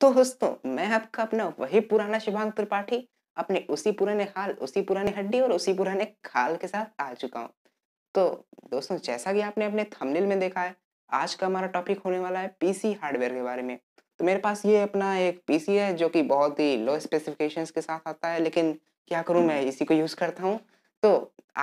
तो दोस्तों मैं आपका अपना वही पुराना शिवांग त्रिपाठी अपने उसी पुराने हाल उसी पुराने हड्डी और उसी पुराने खाल के साथ आ चुका हूँ तो दोस्तों जैसा कि आपने अपने थंबनेल में देखा है आज का हमारा टॉपिक होने वाला है पीसी हार्डवेयर के बारे में तो मेरे पास ये अपना एक पीसी है जो कि बहुत ही लो स्पेसिफिकेशंस के साथ आता है लेकिन क्या करूँ मैं हम्म। इसी को यूज़ करता हूँ तो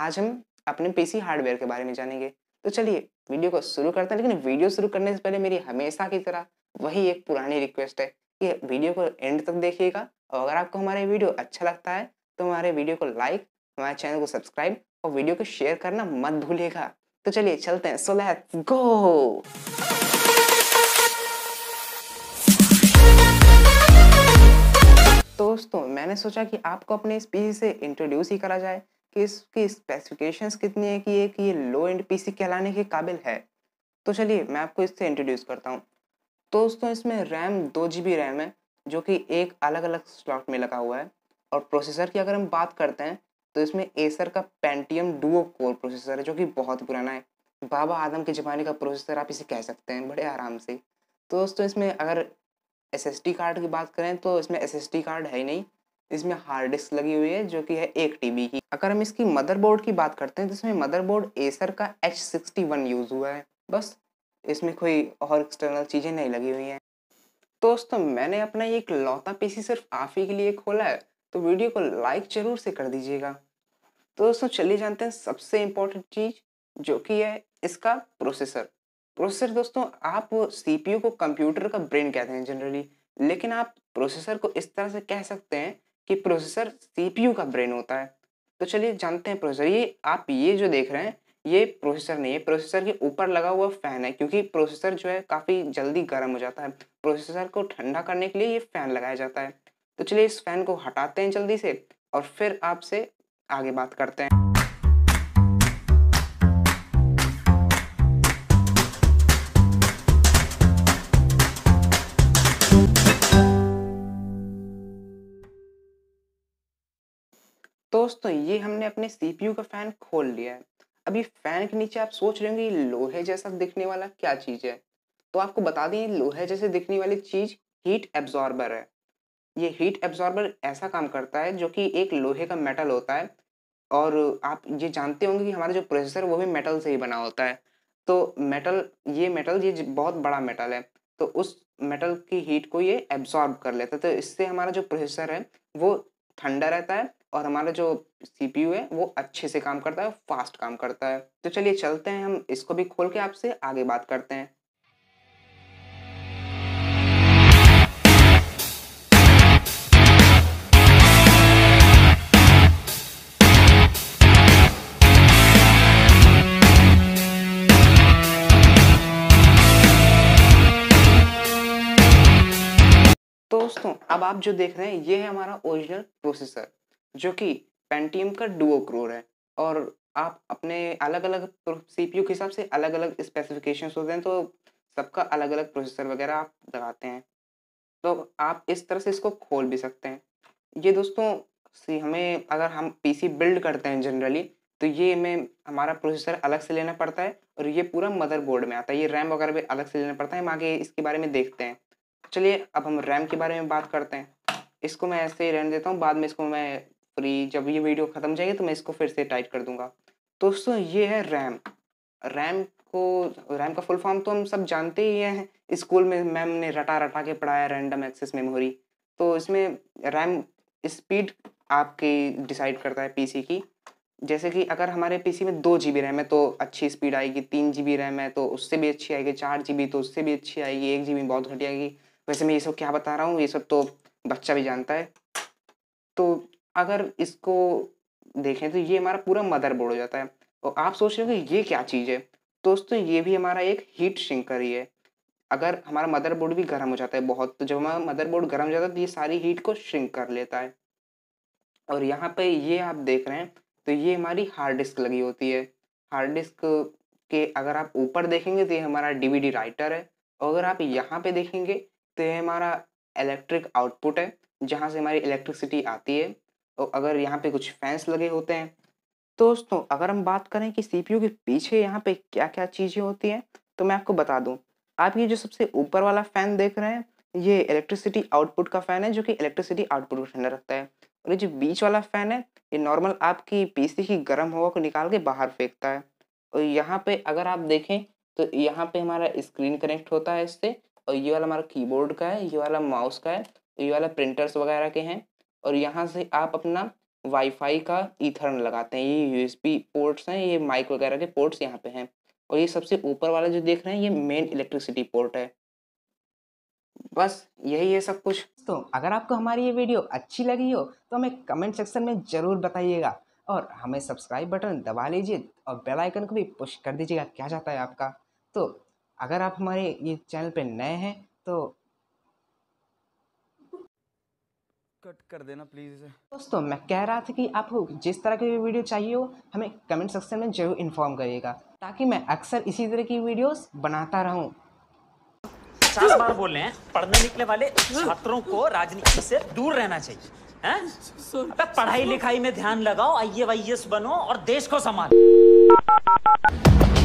आज हम अपने पीसी हार्डवेयर के बारे में जानेंगे तो चलिए वीडियो को शुरू करते हैं लेकिन वीडियो शुरू करने से पहले मेरी हमेशा की तरह वही एक पुरानी रिक्वेस्ट है कि वीडियो को एंड तक देखिएगा और अगर आपको हमारे वीडियो अच्छा लगता है तो हमारे वीडियो को लाइक हमारे चैनल को सब्सक्राइब और वीडियो को शेयर करना मत भूलिएगा तो चलिए चलते हैं सो लेट्स गो दोस्तों मैंने सोचा कि आपको अपने इस पीसी से इंट्रोड्यूस ही करा जाए कि इसकी स्पेसिफिकेशंस कितनी है कि ये कि ये लो एंड पीसी कहलाने के काबिल है तो चलिए मैं आपको इससे इंट्रोड्यूस करता हूँ दोस्तों इसमें रैम दो जी बी रैम है जो कि एक अलग अलग स्लॉट में लगा हुआ है और प्रोसेसर की अगर हम बात करते हैं तो इसमें एसर का पेंटियम डुओ कोर प्रोसेसर है जो कि बहुत पुराना है बाबा आदम के ज़माने का प्रोसेसर आप इसे कह सकते हैं बड़े आराम से तो दोस्तों इसमें अगर एस कार्ड की बात करें तो इसमें एस कार्ड है ही नहीं इसमें हार्ड डिस्क लगी हुई है जो कि है एक टी की अगर हम इसकी मदरबोर्ड की बात करते हैं तो इसमें मदरबोर्ड एसर का एच सिक्सटी वन यूज़ हुआ है बस इसमें कोई और एक्सटर्नल चीज़ें नहीं लगी हुई हैं दोस्तों मैंने अपना ये लौता पीसी सिर्फ आप ही के लिए खोला है तो वीडियो को लाइक ज़रूर से कर दीजिएगा तो दोस्तों चलिए जानते हैं सबसे इम्पोर्टेंट चीज़ जो कि है इसका प्रोसेसर प्रोसेसर दोस्तों आप सी को कंप्यूटर का ब्रेन कहते हैं जनरली लेकिन आप प्रोसेसर को इस तरह से कह सकते हैं कि प्रोसेसर सी का ब्रेन होता है तो चलिए जानते हैं प्रोसेसर ये आप ये जो देख रहे हैं ये प्रोसेसर नहीं है प्रोसेसर के ऊपर लगा हुआ फैन है क्योंकि प्रोसेसर जो है काफ़ी जल्दी गर्म हो जाता है प्रोसेसर को ठंडा करने के लिए ये फैन लगाया जाता है तो चलिए इस फैन को हटाते हैं जल्दी से और फिर आपसे आगे बात करते हैं दोस्तों ये हमने अपने सीपीयू का फैन खोल लिया है अभी फैन के नीचे आप सोच रहे होंगे लोहे जैसा दिखने वाला क्या चीज़ है तो आपको बता दें लोहे जैसे दिखने वाली चीज़ हीट एब्जॉर्बर है ये हीट एब्जॉर्बर ऐसा काम करता है जो कि एक लोहे का मेटल होता है और आप ये जानते होंगे कि हमारा जो प्रोसेसर वो भी मेटल से ही बना होता है तो मेटल ये मेटल ये बहुत बड़ा मेटल है तो उस मेटल की हीट को ये एब्जॉर्ब कर लेता है तो इससे हमारा जो प्रोसेसर है वो ठंडा रहता है और हमारा जो सीपीयू है वो अच्छे से काम करता है फास्ट काम करता है तो चलिए चलते हैं हम इसको भी खोल के आपसे आगे बात करते हैं दोस्तों अब आप जो देख रहे हैं ये है हमारा ओरिजिनल प्रोसेसर जो कि पेंटीएम का डुओ क्रोर है और आप अपने अलग अलग सीपीयू के हिसाब से अलग अलग स्पेसिफिकेशन होते हैं तो सबका अलग अलग प्रोसेसर वगैरह आप लगाते हैं तो आप इस तरह से इसको खोल भी सकते हैं ये दोस्तों सी हमें अगर हम पीसी बिल्ड करते हैं जनरली तो ये में हमारा प्रोसेसर अलग से लेना पड़ता है और ये पूरा मदरबोर्ड में आता है ये रैम वगैरह भी अलग से लेना पड़ता है हम आगे इसके बारे में देखते हैं चलिए अब हम रैम के बारे में बात करते हैं इसको मैं ऐसे ही रहने देता हूँ बाद में इसको मैं फ्री जब ये वीडियो ख़त्म जाएगी तो मैं इसको फिर से टाइट कर दूंगा दोस्तों ये है रैम रैम को रैम का फुल फॉर्म तो हम सब जानते ही हैं स्कूल में मैम ने रटा रटा के पढ़ाया रैंडम एक्सेस मेमोरी तो इसमें रैम स्पीड आपकी डिसाइड करता है पीसी की जैसे कि अगर हमारे पीसी में दो जी रैम है तो अच्छी स्पीड आएगी तीन जी रैम है तो उससे भी अच्छी आएगी चार जी तो उससे भी अच्छी आएगी एक जी बहुत घटी आएगी वैसे मैं ये सब क्या बता रहा हूँ ये सब तो बच्चा भी जानता है तो अगर इसको देखें तो ये हमारा पूरा मदरबोर्ड हो जाता है और तो आप सोच रहे हो कि ये क्या चीज़ है दोस्तों ये भी हमारा एक हीट शिंकर ही है अगर हमारा मदरबोर्ड भी गर्म हो जाता है बहुत तो जब हमारा मदरबोर्ड गर्म हो जाता है तो ये सारी हीट को श्रिंक कर लेता है और यहाँ पे ये आप देख रहे हैं तो ये हमारी हार्ड डिस्क लगी होती है हार्ड डिस्क के अगर आप ऊपर देखेंगे तो ये हमारा डीवीडी राइटर है और अगर आप यहाँ पे देखेंगे तो ये हमारा इलेक्ट्रिक आउटपुट है जहाँ से हमारी इलेक्ट्रिसिटी आती है तो अगर यहाँ पे कुछ फैंस लगे होते हैं दोस्तों अगर हम बात करें कि सीपीयू के पीछे यहाँ पे क्या क्या चीज़ें होती हैं तो मैं आपको बता दूँ आप ये जो सबसे ऊपर वाला फ़ैन देख रहे हैं ये इलेक्ट्रिसिटी आउटपुट का फ़ैन है जो कि इलेक्ट्रिसिटी आउटपुट को ठंडा रखता है और ये जो बीच वाला फ़ैन है ये नॉर्मल आपकी पीसी की गर्म हवा को निकाल के बाहर फेंकता है और यहाँ पे अगर आप देखें तो यहाँ पे हमारा स्क्रीन कनेक्ट होता है इससे और ये वाला हमारा कीबोर्ड का है ये वाला माउस का है ये वाला प्रिंटर्स वगैरह के हैं और यहाँ से आप अपना वाईफाई का ईथरन लगाते हैं ये यूएसबी पोर्ट्स हैं ये माइक वगैरह के पोर्ट्स यहाँ पे हैं और ये सबसे ऊपर वाला जो देख रहे हैं ये मेन इलेक्ट्रिसिटी पोर्ट है बस यही है सब कुछ तो अगर आपको हमारी ये वीडियो अच्छी लगी हो तो हमें कमेंट सेक्शन में ज़रूर बताइएगा और हमें सब्सक्राइब बटन दबा लीजिए और बेल आइकन को भी पुश कर दीजिएगा क्या चाहता है आपका तो अगर आप हमारे ये चैनल पर नए हैं तो कट कर देना प्लीज़ दोस्तों मैं कह रहा था कि आपको जिस तरह की वीडियो चाहिए हो हमें कमेंट सेक्शन में ज़रूर इन्फॉर्म करिएगा ताकि मैं अक्सर इसी तरह की वीडियोस बनाता रहूं। चार बार बोल रहे हैं पढ़ने निकले वाले छात्रों को राजनीति से दूर रहना चाहिए अबे पढ़ाई लिखाई में ध्यान लगाओ आई बनो और देश को संभालो